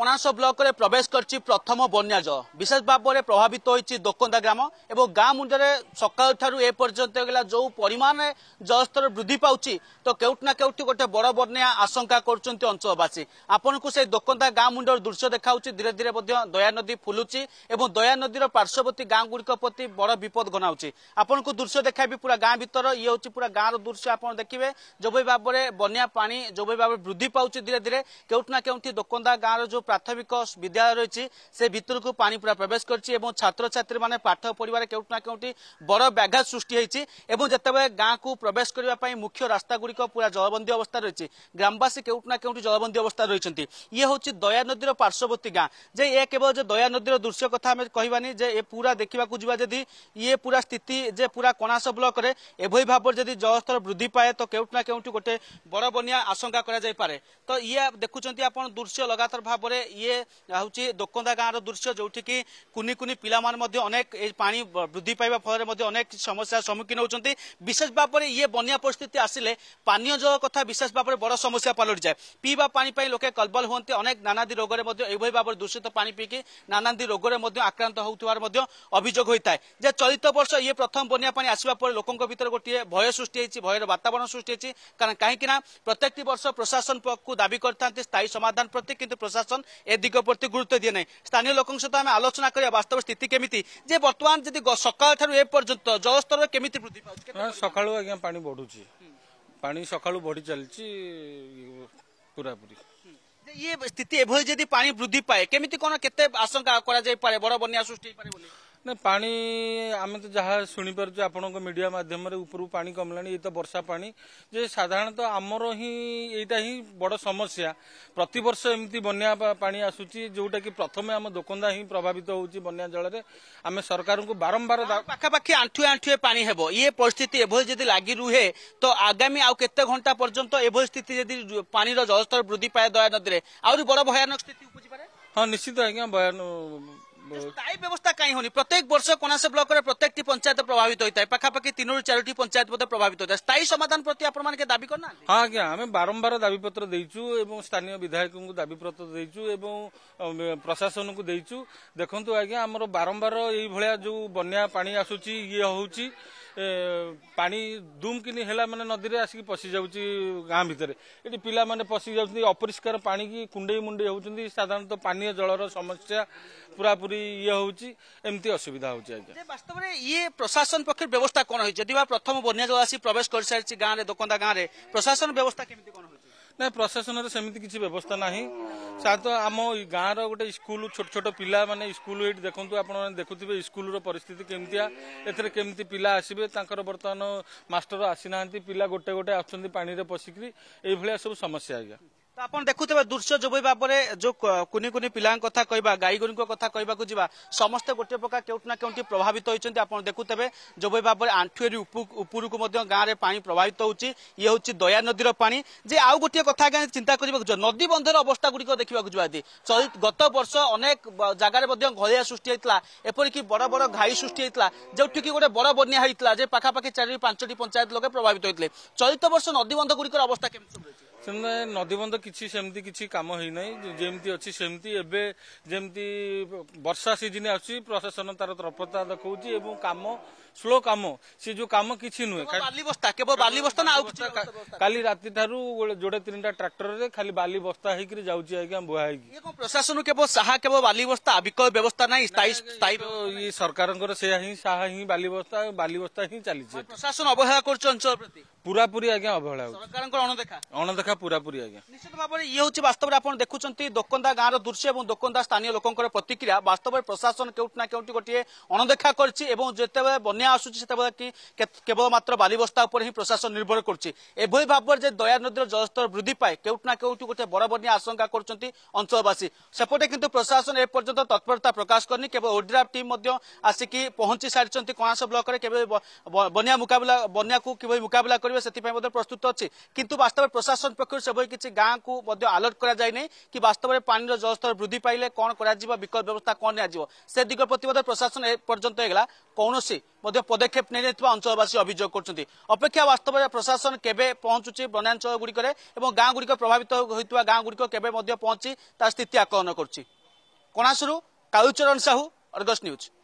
ପଣାସ ବ୍ଲକରେ ପ୍ରବେଶ କରିଛି ପ୍ରଥମ ବନ୍ୟା ଜଳ ବିଶେଷ ଭାବରେ ପ୍ରଭାବିତ ହୋଇଛି ଦୋକନ୍ଦା ଗ୍ରାମ ଏବଂ ଗାଁ ମୁଣ୍ଡରେ ସକାଳ ଠାରୁ ଏ ପର୍ଯ୍ୟନ୍ତ ହେଲା ଯେଉଁ ପରିମାଣରେ ଜଳସ୍ତର ବୃଦ୍ଧି ପାଉଛି ତ କେଉଁଠି ନା କେଉଁଠି ଗୋଟେ ବଡ଼ ବନ୍ୟା ଆଶଙ୍କା କରୁଛନ୍ତି ଅଞ୍ଚଳବାସୀ ଆପଣଙ୍କୁ ସେ ଦୋକନ୍ଦା ଗାଁ ମୁଣ୍ଡର ଦୃଶ୍ୟ ଦେଖାଉଛି ଧୀରେ ଧୀରେ ମଧ୍ୟ ଦୟା ନଦୀ ଫୁଲୁଛି ଏବଂ ଦୟା ନଦୀର ପାର୍ଶ୍ୱବର୍ତ୍ତୀ ଗାଁ ଗୁଡ଼ିକ ପ୍ରତି ବଡ଼ ବିପଦ ଘନାଉଛି ଆପଣଙ୍କୁ ଦୃଶ୍ୟ ଦେଖାଇବି ପୁରା ଗାଁ ଭିତର ଇଏ ହେଉଛି ପୁରା ଗାଁର ଦୃଶ୍ୟ ଆପଣ ଦେଖିବେ ଯେଭଳି ଭାବରେ ବନ୍ୟା ପାଣି ଯେଭଳି ଭାବରେ ବୃଦ୍ଧି ପାଉଛି ଧୀରେ ଧୀରେ କେଉଁଠି ନା କେଉଁଠି ଦୋକନ୍ଦା ଗାଁର ଯେଉଁ ଯେଉଁ ପ୍ରାଥମିକ ବିଦ୍ୟାଳୟ ରହିଛି ସେ ଭିତରକୁ ପାଣି ପୁରା ପ୍ରବେଶ କରିଛି ଏବଂ ଛାତ୍ରଛାତ୍ରୀମାନେ ପାଠ ପଢ଼ିବାରେ କେଉଁଠି ନା କେଉଁଠି ବଡ଼ ବ୍ୟାଘାତ ସୃଷ୍ଟି ହୋଇଛି ଏବଂ ଯେତେବେଳେ ଗାଁକୁ ପ୍ରବେଶ କରିବା ପାଇଁ ମୁଖ୍ୟ ରାସ୍ତାଗୁଡ଼ିକ ପୁରା ଜଳବନ୍ଦୀ ଅବସ୍ଥାରେ ରହିଛି ଗ୍ରାମବାସୀ କେଉଁଠି ନା କେଉଁଠି ଜଳବନ୍ଦୀ ଅବସ୍ଥାରେ ରହିଛନ୍ତି ଇଏ ହେଉଛି ଦୟା ନଦୀର ପାର୍ଶ୍ୱବର୍ତ୍ତୀ ଗାଁ ଯେ ଏ କେବଳ ଯେ ଦୟା ନଦୀର ଦୃଶ୍ୟ କଥା ଆମେ କହିବାନି ଯେ ଏ ପୁରା ଦେଖିବାକୁ ଯିବା ଯଦି ଇଏ ପୁରା ସ୍ଥିତି ଯେ ପୁରା କଣାସ ବ୍ଲକରେ ଏଭଳି ଭାବରେ ଯଦି ଜଳସ୍ତର ବୃଦ୍ଧି ପାଏ ତ କେଉଁଠି ନା କେଉଁଠି ଗୋଟେ ବଡ଼ ବନ୍ୟା ଆଶଙ୍କା କରାଯାଇପାରେ ତ ଇଏ ଦେଖୁଛନ୍ତି ଆପଣ ଦୃଶ୍ୟ ଲଗାତାର ଭାବରେ ভাবে ইয়ে হচ্ছে দোকন্দা গাঁর দৃশ্য যেটি কি কুনি কুনি পিলা মানে অনেক পানি বৃদ্ধি পাইবা ফলে অনেক সমস্যার সম্মুখীন হচ্ছেন বিশেষ ভাবে ইয়ে বন্যা পরিস্থিতি আসলে পানীয় জল কথা বিশেষ ভাবে বড় সমস্যা পালটি যায় পিবা পানি পাই লোকে কলবল হুঁতে অনেক নানাদি রোগরে এইভাবে ভাবে দূষিত পা পিকি নানাদি রোগরে আক্রান্ত হওয়ার অভিযোগ হয়ে থাকে যে চলিত বর্ষ ইয়ে প্রথম বন্যা পানি আসবা পরে লোক ভিতরে গোটিয়ে ভয় সৃষ্টি হয়েছে ভয়ের বাতাবরণ সৃষ্টি হয়েছে কারণ কিনা প্রত্যেকটি বর্ষ প্রশাসন পক্ষ দাবি করে স্থায়ী সমাধান প্রতি কিন্তু প্রশাসন ଏ ଦିଗ ପ୍ରତି ଗୁରୁତ୍ୱ ଦିଏ ନାହିଁ ସ୍ଥାନୀୟ ଲୋକଙ୍କ ସହିତ ଆମେ ଆଲୋଚନା କରିବା ବାସ୍ତବ ସ୍ଥିତି କେମିତି ଯେ ବର୍ତ୍ତମାନ ଯଦି ସକାଳ ଠାରୁ ଏ ପର୍ଯ୍ୟନ୍ତ ଜଳସ୍ତର କେମିତି ବୃଦ୍ଧି ପାଉଛି ସକାଳୁ ଆଜ୍ଞା ପାଣି ବଢୁଛି ପାଣି ସକାଳୁ ବଢି ଚାଲିଛି ପୁରାପୁରି ଇଏ ସ୍ଥିତି ଏଭଳି ଯଦି ପାଣି ବୃଦ୍ଧି ପାଏ କେମିତି କ'ଣ କେତେ ଆଶଙ୍କା କରାଯାଇପାରେ ବଡ଼ ବନ୍ୟା ସୃଷ୍ଟି ହେଇପାରେ ବୋଲି ନା ପାଣି ଆମେ ତ ଯାହା ଶୁଣିପାରୁଛୁ ଆପଣଙ୍କ ମିଡ଼ିଆ ମାଧ୍ୟମରେ ଉପରକୁ ପାଣି କମିଲାଣି ଏଇ ତ ବର୍ଷା ପାଣି ଯେ ସାଧାରଣତଃ ଆମର ହିଁ ଏଇଟା ହିଁ ବଡ଼ ସମସ୍ୟା ପ୍ରତିବର୍ଷ ଏମିତି ବନ୍ୟା ପାଣି ଆସୁଛି ଯେଉଁଟାକି ପ୍ରଥମେ ଆମ ଦୋକନ୍ଦା ହିଁ ପ୍ରଭାବିତ ହେଉଛି ବନ୍ୟା ଜଳରେ ଆମେ ସରକାରଙ୍କୁ ବାରମ୍ବାର ପାଖାପାଖି ଆଣ୍ଠୁଏ ଆଣ୍ଠୁଏ ପାଣି ହେବ ଇଏ ପରିସ୍ଥିତି ଏଭଳି ଯଦି ଲାଗି ରୁହେ ତ ଆଗାମୀ ଆଉ କେତେ ଘଣ୍ଟା ପର୍ଯ୍ୟନ୍ତ ଏଭଳି ସ୍ଥିତି ଯଦି ପାଣିର ଜଳସ୍ତର ବୃଦ୍ଧି ପାଏ ଦୟା ନଦୀରେ ଆହୁରି ବଡ଼ ଭୟାନକ ସ୍ଥିତି ଉପୁଜିପାରେ ହଁ ନିଶ୍ଚିତ ଆଜ୍ଞା ଭୟାନକ ସ୍ଥାୟୀ ବ୍ୟବସ୍ଥା କାହିଁ ହେଉନି ପ୍ରତ୍ୟେକ ବର୍ଷ କୋଣାସ ବ୍ଲକରେ ପ୍ରତ୍ୟେକଟି ପଞ୍ଚାୟତ ପ୍ରଭାବିତ ହୋଇଥାଏ ପାଖାପାଖି ତିନିରୁ ଚାରୋଟି ପଞ୍ଚାୟତ ମଧ୍ୟ ପ୍ରଭାବିତ ହୋଇଥାଏ ସ୍ଥାୟୀ ସମାଧାନ ପ୍ରତି ଆପଣମାନେ ଦାବି କରୁନା ହଁ ଆଜ୍ଞା ଆମେ ବାରମ୍ବାର ଦାବିପତ୍ର ଦେଇଛୁ ଏବଂ ସ୍ଥାନୀୟ ବିଧାୟକଙ୍କୁ ଦାବିପତ୍ର ଦେଇଛୁ ଏବଂ ପ୍ରଶାସନକୁ ଦେଇଛୁ ଦେଖନ୍ତୁ ଆଜ୍ଞା ଆମର ବାରମ୍ବାର ଏଇଭଳିଆ ଯେଉଁ ବନ୍ୟା ପାଣି ଆସୁଛି ଇଏ ହେଉଛି ପାଣି ଦୁମକିନି ହେଲା ମାନେ ନଦୀରେ ଆସିକି ପଶିଯାଉଛି ଗାଁ ଭିତରେ ଏଠି ପିଲାମାନେ ପଶିଯାଉଛନ୍ତି ଅପରିଷ୍କାର ପାଣିକି କୁଣ୍ଡେଇ ମୁଣ୍ଡେଇ ହେଉଛନ୍ତି ସାଧାରଣତଃ ପାନୀୟ ଜଳର ସମସ୍ୟା ପୁରାପୁରି ଇଏ ହେଉଛି ଏମିତି ଅସୁବିଧା ହେଉଛି ଆଜ୍ଞା ବାସ୍ତବରେ ଇଏ ପ୍ରଶାସନ ପକ୍ଷରୁ ବ୍ୟବସ୍ଥା କ'ଣ ହେଇଛି ଯଦି ବା ପ୍ରଥମ ବନ୍ୟା ଜଳ ଆସି ପ୍ରବେଶ କରିସାରିଛି ଗାଁରେ ଦୋକନ୍ଦା ଗାଁରେ ପ୍ରଶାସନ ବ୍ୟବସ୍ଥା କେମିତି କ'ଣ ହେଉଛି ନାଇଁ ପ୍ରଶାସନର ସେମିତି କିଛି ବ୍ୟବସ୍ଥା ନାହିଁ ସାଧାରଣତଃ ଆମ ଗାଁର ଗୋଟେ ସ୍କୁଲ ଛୋଟ ଛୋଟ ପିଲାମାନେ ସ୍କୁଲ ଏଇଠି ଦେଖନ୍ତୁ ଆପଣମାନେ ଦେଖୁଥିବେ ସ୍କୁଲର ପରିସ୍ଥିତି କେମିତିଆ ଏଥିରେ କେମିତି ପିଲା ଆସିବେ ତାଙ୍କର ବର୍ତ୍ତମାନ ମାଷ୍ଟର ଆସିନାହାନ୍ତି ପିଲା ଗୋଟେ ଗୋଟେ ଆସୁଛନ୍ତି ପାଣିରେ ପଶିକିରି ଏଇଭଳିଆ ସବୁ ସମସ୍ୟା ଆଜ୍ଞା ଆପଣ ଦେଖୁଥିବେ ଦୃଶ୍ୟ ଯୋଗାଇବା ପରେ ଯୋଉ କୁନି କୁନି ପିଲାଙ୍କ କଥା କହିବା ଗାଈଗୋରୁଙ୍କ କଥା କହିବାକୁ ଯିବା ସମସ୍ତେ ଗୋଟିଏ ପ୍ରକାର କେଉଁଠି ନା କେଉଁଠି ପ୍ରଭାବିତ ହୋଇଛନ୍ତି ଆପଣ ଦେଖୁଥିବେ ଯୋଗାଇବା ପରେ ଆଣ୍ଠୁଏରି ଉପରକୁ ମଧ୍ୟ ଗାଁରେ ପାଣି ପ୍ରଭାବିତ ହେଉଛି ଇଏ ହେଉଛି ଦୟା ନଦୀର ପାଣି ଯେ ଆଉ ଗୋଟିଏ କଥା ଆଜ୍ଞା ଚିନ୍ତା କରିବାକୁ ଯିବା ନଦୀ ବନ୍ଧର ଅବସ୍ଥା ଗୁଡ଼ିକ ଦେଖିବାକୁ ଯିବା ଆଜି ଗତ ବର୍ଷ ଅନେକ ଜାଗାରେ ମଧ୍ୟ ଘଳିଆ ସୃଷ୍ଟି ହୋଇଥିଲା ଏପରିକି ବଡ଼ ବଡ଼ ଘାଇ ସୃଷ୍ଟି ହୋଇଥିଲା ଯେଉଁଠିକି ଗୋଟେ ବଡ଼ ବନ୍ୟା ହୋଇଥିଲା ଯେ ପାଖାପାଖି ଚାରି ପାଞ୍ଚଟି ପଞ୍ଚାୟତ ଲୋକେ ପ୍ରଭାବିତ ହୋଇଥିଲେ ଚଳିତ ବର୍ଷ ନଦୀବନ୍ଧ ଗୁଡ଼ିକର ଅବସ୍ଥା କେମିତି ରହିଛି ସେମାନେ ନଦୀବନ୍ଧ କିଛି ସେମିତି କିଛି କାମ ହେଇନାହିଁ ଯେମିତି ଅଛି ସେମିତି ଏବେ ଯେମିତି ବର୍ଷା ସିଜିନ୍ ଆସୁଛି ପ୍ରଶାସନ ତାର ତରଫତା ଦେଖାଉଛି ଏବଂ କାମ ସ୍ଲୋ କାମ ସେ ଯୋଉ କାମ କିଛି ନୁହେଁ ବାଲିବସ୍ତା କେବଳ ବାଲିବସ୍ତା ନା ଆଉ କାଲି ରାତିଠାରୁ ଯୋଡେ ତିନିଟା ଟ୍ରାକ୍ଟରରେ ଖାଲି ବାଲିବସ୍ତା ହେଇକିରି ଯାଉଛି ଆଜ୍ଞା ବୁହା ହେଇକି ପ୍ରଶାସନ କେବଳ ସାହା କେବଳ ବାଲିବସ୍ତା ବିକଳ ବ୍ୟବସ୍ଥା ନାହିଁ ସ୍ଥାୟୀ ଇଏ ସରକାରଙ୍କର ସେୟା ହିଁ ସାହା ହିଁ ବାଲିବସ୍ତା ବାଲିବସ୍ତା ହିଁ ଚାଲିଛି ପ୍ରଶାସନ ଅବହେଳା କରୁଛି ଅଞ୍ଚଳ ପ୍ରତି ପୁରାପୁରି ଆଜ୍ଞା ଅବହେଳା ସରକାରଙ୍କର ଅଣଦେଖା ଅଣଦେଖା ଟଙ୍କା ପୁରାପୁରି ଆଜ୍ଞା ନିଶ୍ଚିତ ଭାବରେ ଇଏ ହେଉଛି ବାସ୍ତବରେ ଆପଣ ଦେଖୁଛନ୍ତି ଦୋକନ୍ଦା ଗାଁର ଦୃଶ୍ୟ ଏବଂ ଦୋକନ୍ଦା ସ୍ଥାନୀୟ ଲୋକଙ୍କର ପ୍ରତିକ୍ରିୟା ବାସ୍ତବରେ ପ୍ରଶାସନ କେଉଁଠି ନା କେଉଁଠି ଗୋଟିଏ ଅଣଦେଖା କରିଛି ଏବଂ ଯେତେବେଳେ ବନ୍ୟା ଆସୁଛି ସେତେବେଳେ କି କେବଳ ମାତ୍ର ବାଲିବସ୍ତା ଉପରେ ହିଁ ପ୍ରଶାସନ ନିର୍ଭର କରୁଛି ଏଭଳି ଭାବରେ ଯେ ଦୟା ନଦୀର ଜଳସ୍ତର ବୃଦ୍ଧି ପାଏ କେଉଁଠି ନା କେଉଁଠି ଗୋଟିଏ ବଡ଼ ବନ୍ୟା ଆଶଙ୍କା କରୁଛନ୍ତି ଅଞ୍ଚଳବାସୀ ସେପଟେ କିନ୍ତୁ ପ୍ରଶାସନ ଏପର୍ଯ୍ୟନ୍ତ ତତ୍ପରତା ପ୍ରକାଶ କରିନି କେବଳ ଓଡ୍ରାଫ୍ ଟିମ୍ ମଧ୍ୟ ଆସିକି ପହଞ୍ଚି ସାରିଛନ୍ତି କଣାସ ବ୍ଲକରେ କେବେ ବନ୍ୟା ମୁକାବିଲା ବନ୍ୟାକୁ କିଭଳି ମୁକାବିଲା କରିବେ ସେଥିପାଇଁ ମଧ୍ୟ ପ୍ରସ୍ତୁତ ଅଛି କିନ୍ତୁ ବାସ୍ତବରେ ପ୍ରଶାସନ সক সব কিছু গাঁও কো মধ্য অ্যালার্ট কৰা যায় নাই কি বাস্তৱে পানীৰ জলস্তৰ বৃদ্ধি পাইলে কোন কৰা দিব বিকৰ ব্যৱস্থা কোন নিয়া দিব সেইদিকৰ প্ৰতিবদ্ধ প্ৰশাসন এ পৰ্যন্ত এগলা কোনসী মধ্য পদক্ষেপ নিৰ 定 বা অঞ্চলবাসী অভিযোগ কৰিছନ୍ତି अपेक्षा বাস্তৱে প্ৰশাসন কেবে পোনচি বন্য অঞ্চল গুৰি কৰে আৰু গাঁও গুৰিৰ প্ৰভাৱিত হৈ থকা গাঁও গুৰি কো কেবে মধ্য পোনচি তাৰ স্থিতি আৱৰণ কৰে কোনাসৰু কাউচৰণ সাহু আৰু দশ নিউজ